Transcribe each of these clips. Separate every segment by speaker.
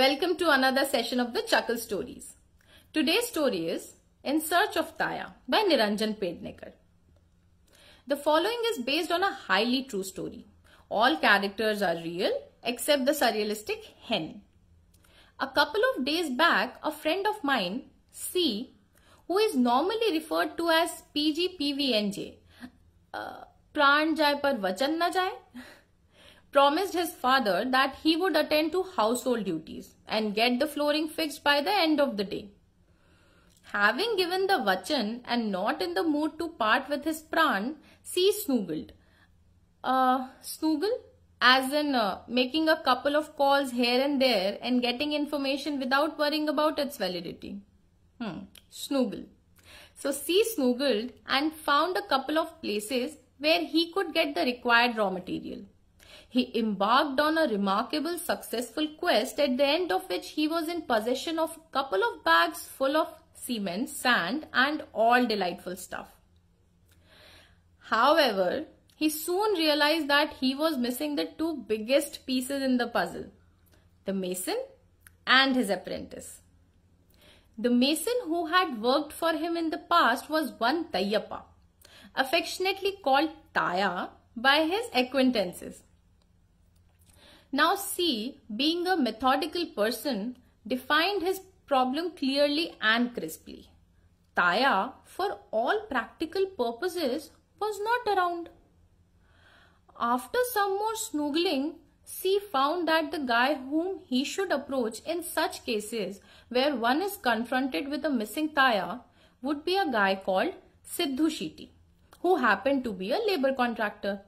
Speaker 1: Welcome to another session of the Chuckle Stories. Today's story is In Search of Taya by Niranjan Pednekar. The following is based on a highly true story. All characters are real except the surrealistic hen. A couple of days back, a friend of mine, C, who is normally referred to as PGPVNJ, uh, Pran Jai Par Vachan Na Jai, promised his father that he would attend to household duties and get the flooring fixed by the end of the day. Having given the vachan and not in the mood to part with his pran, C snuggled. Uh, snuggle? As in uh, making a couple of calls here and there and getting information without worrying about its validity. Hmm, snuggle. So C snuggled and found a couple of places where he could get the required raw material. He embarked on a remarkable successful quest at the end of which he was in possession of a couple of bags full of cement, sand and all delightful stuff. However, he soon realized that he was missing the two biggest pieces in the puzzle, the mason and his apprentice. The mason who had worked for him in the past was one Tayapa, affectionately called Taya by his acquaintances. Now C, being a methodical person, defined his problem clearly and crisply. Taya, for all practical purposes, was not around. After some more snuggling, C found that the guy whom he should approach in such cases where one is confronted with a missing Taya would be a guy called Siddhu who happened to be a labor contractor.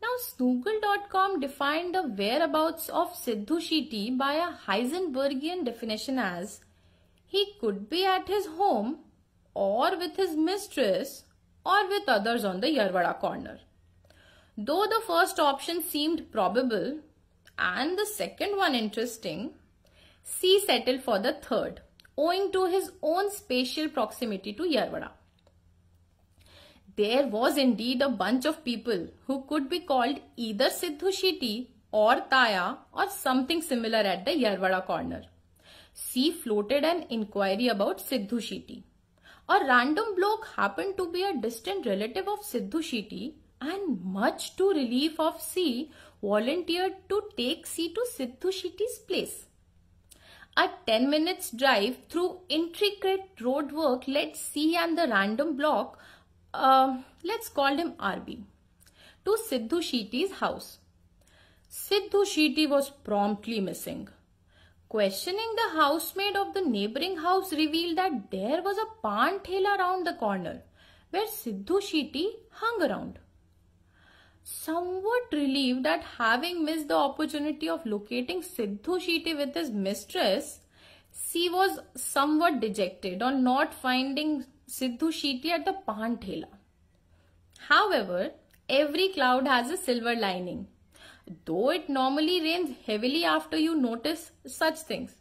Speaker 1: Now Snoogle.com defined the whereabouts of Sidhu by a Heisenbergian definition as he could be at his home or with his mistress or with others on the Yarwada corner. Though the first option seemed probable and the second one interesting, C settled for the third owing to his own spatial proximity to Yarwada. There was indeed a bunch of people who could be called either Siddhu Shetty or Taya or something similar at the Yarwada corner. C floated an inquiry about Siddhu Shetty. A random bloke happened to be a distant relative of Siddhu Shetty and much to relief of C, volunteered to take C to Siddhu Shetty's place. A 10 minutes drive through intricate roadwork led C and the random bloke uh, let's call him RB, to Siddhu Shetty's house. Siddhu Shetty was promptly missing. Questioning the housemaid of the neighboring house revealed that there was a pant thela around the corner where Siddhu Shetty hung around. Somewhat relieved at having missed the opportunity of locating Siddhu Shetty with his mistress, she was somewhat dejected on not finding Siddhu Shiti at the Pan Thela. However, every cloud has a silver lining, though it normally rains heavily after you notice such things.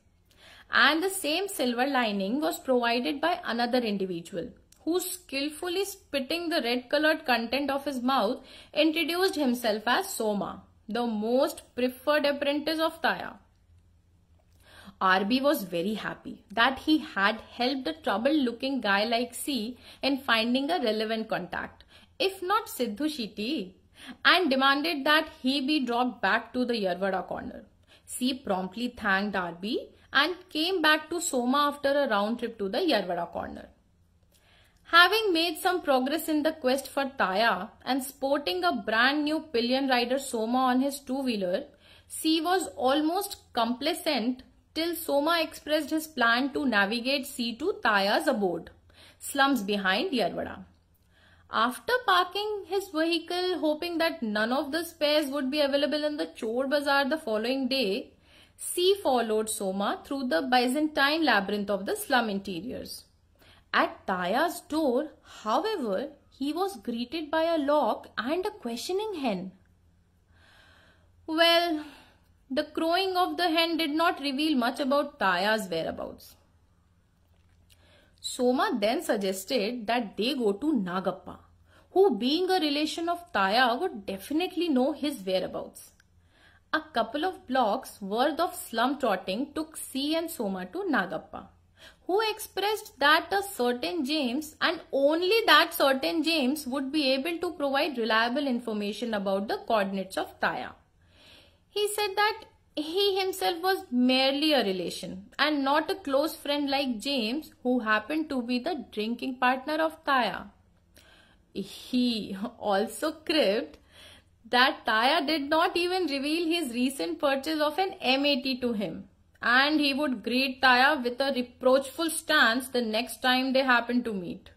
Speaker 1: And the same silver lining was provided by another individual who skillfully spitting the red colored content of his mouth introduced himself as Soma, the most preferred apprentice of Taya. RB was very happy that he had helped a troubled looking guy like C in finding a relevant contact, if not Siddhu Shetty, and demanded that he be dropped back to the Yerwada corner. C promptly thanked RB and came back to Soma after a round trip to the Yerwada corner. Having made some progress in the quest for Taya and sporting a brand new pillion rider Soma on his two-wheeler, C was almost complacent till Soma expressed his plan to navigate sea to Taya's abode, slums behind Yerwada. After parking his vehicle, hoping that none of the spares would be available in the Chor Bazaar the following day, C followed Soma through the Byzantine labyrinth of the slum interiors. At Taya's door, however, he was greeted by a lock and a questioning hen. Well, the crowing of the hen did not reveal much about Taya's whereabouts. Soma then suggested that they go to Nagappa, who, being a relation of Taya, would definitely know his whereabouts. A couple of blocks worth of slum trotting took C and Soma to Nagappa, who expressed that a certain James and only that certain James would be able to provide reliable information about the coordinates of Taya. He said that he himself was merely a relation and not a close friend like James, who happened to be the drinking partner of Taya. He also cribbed that Taya did not even reveal his recent purchase of an M80 to him and he would greet Taya with a reproachful stance the next time they happened to meet.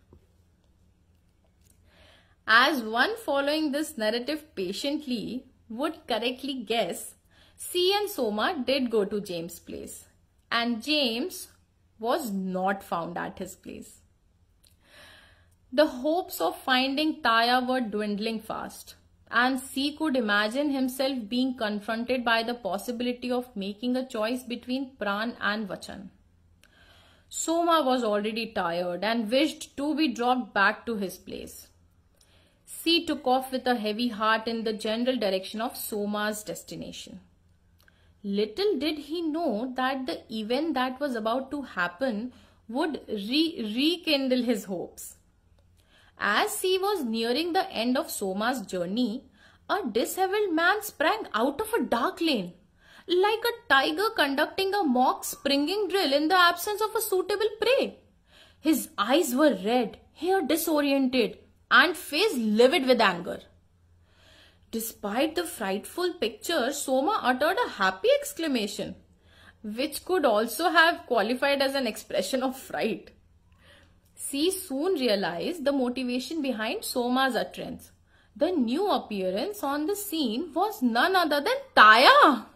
Speaker 1: As one following this narrative patiently would correctly guess, C and Soma did go to James' place and James was not found at his place. The hopes of finding Taya were dwindling fast and C could imagine himself being confronted by the possibility of making a choice between Pran and Vachan. Soma was already tired and wished to be dropped back to his place. C took off with a heavy heart in the general direction of Soma's destination. Little did he know that the event that was about to happen would re rekindle his hopes. As he was nearing the end of Soma's journey, a disheveled man sprang out of a dark lane, like a tiger conducting a mock springing drill in the absence of a suitable prey. His eyes were red, hair disoriented, and face livid with anger. Despite the frightful picture, Soma uttered a happy exclamation, which could also have qualified as an expression of fright. C soon realized the motivation behind Soma's utterance. The new appearance on the scene was none other than Taya.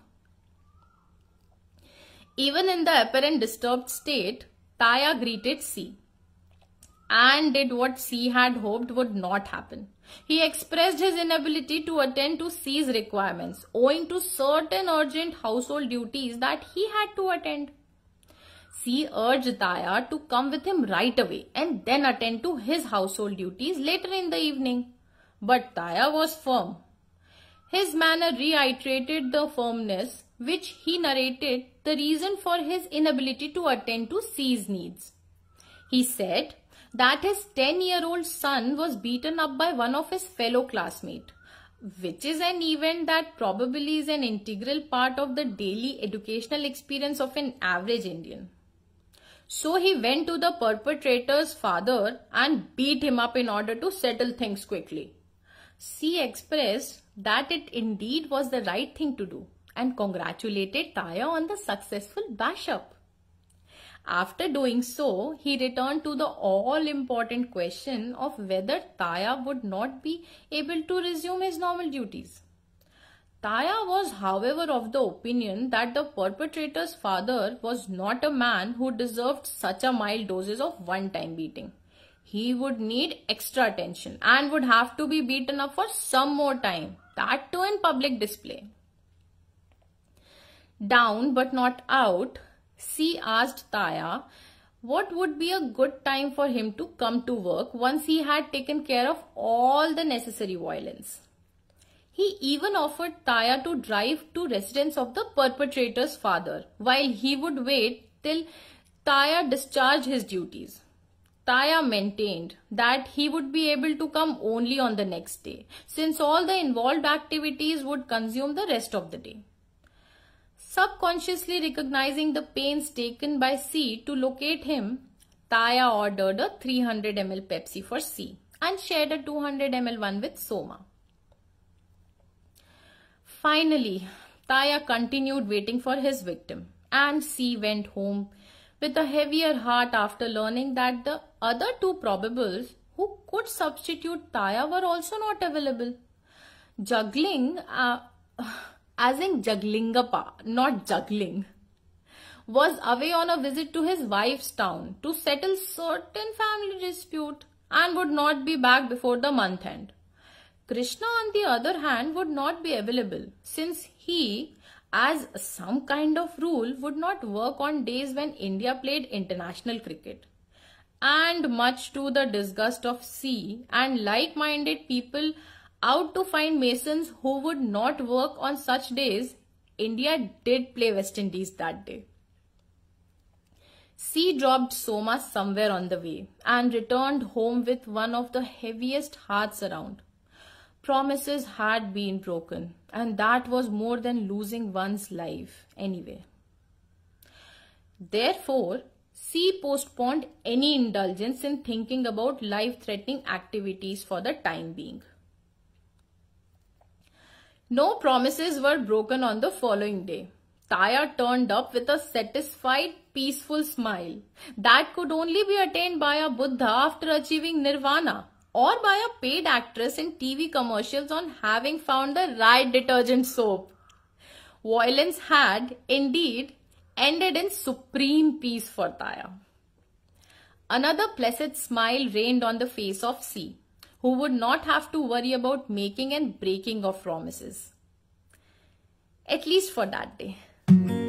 Speaker 1: Even in the apparent disturbed state, Taya greeted C. And did what C had hoped would not happen. He expressed his inability to attend to C's requirements owing to certain urgent household duties that he had to attend. C urged Daya to come with him right away and then attend to his household duties later in the evening. But Daya was firm. His manner reiterated the firmness which he narrated the reason for his inability to attend to C's needs. He said, that his 10 year old son was beaten up by one of his fellow classmates, which is an event that probably is an integral part of the daily educational experience of an average Indian. So he went to the perpetrator's father and beat him up in order to settle things quickly. C expressed that it indeed was the right thing to do and congratulated Taya on the successful bash up. After doing so, he returned to the all important question of whether Taya would not be able to resume his normal duties. Taya was, however, of the opinion that the perpetrator's father was not a man who deserved such a mild doses of one time beating. He would need extra attention and would have to be beaten up for some more time, that too in public display. Down but not out, she asked Taya what would be a good time for him to come to work once he had taken care of all the necessary violence. He even offered Taya to drive to residence of the perpetrator's father while he would wait till Taya discharged his duties. Taya maintained that he would be able to come only on the next day since all the involved activities would consume the rest of the day. Subconsciously recognizing the pains taken by C to locate him, Taya ordered a 300 ml Pepsi for C and shared a 200 ml one with Soma. Finally, Taya continued waiting for his victim and C went home with a heavier heart after learning that the other two probables who could substitute Taya were also not available. Juggling uh, as in Jaglingappa, not juggling, was away on a visit to his wife's town to settle certain family dispute and would not be back before the month end. Krishna, on the other hand, would not be available since he, as some kind of rule, would not work on days when India played international cricket. And much to the disgust of C and like minded people out to find Masons who would not work on such days, India did play West Indies that day. C dropped Soma somewhere on the way and returned home with one of the heaviest hearts around. Promises had been broken, and that was more than losing one's life anyway. Therefore, C postponed any indulgence in thinking about life threatening activities for the time being. No promises were broken on the following day. Taya turned up with a satisfied, peaceful smile that could only be attained by a Buddha after achieving nirvana or by a paid actress in TV commercials on having found the right detergent soap. Violence had, indeed, ended in supreme peace for Taya. Another blessed smile reigned on the face of C who would not have to worry about making and breaking of promises. At least for that day.